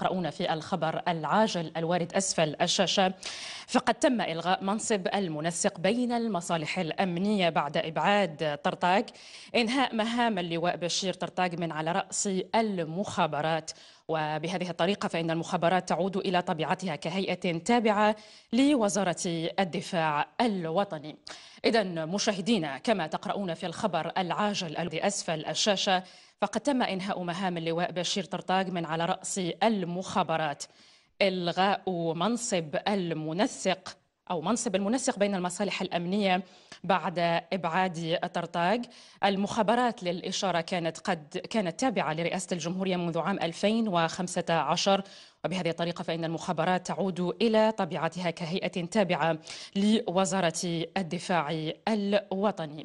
تقرؤون في الخبر العاجل الوارد أسفل الشاشة فقد تم إلغاء منصب المنسق بين المصالح الأمنية بعد إبعاد طرطاق إنهاء مهام اللواء بشير طرطاق من على رأس المخابرات وبهذه الطريقة فإن المخابرات تعود إلى طبيعتها كهيئة تابعة لوزارة الدفاع الوطني إذا مشاهدينا كما تقرؤون في الخبر العاجل الذي أسفل الشاشة فقد تم إنهاء مهام اللواء بشير طرطاق من على رأس المخابرات إلغاء منصب المنسق أو منصب المنسق بين المصالح الأمنية بعد إبعاد طرطاق المخابرات للإشارة كانت قد كانت تابعة لرئاسة الجمهورية منذ عام 2015 وبهذه الطريقة فإن المخابرات تعود إلى طبيعتها كهيئة تابعة لوزارة الدفاع الوطني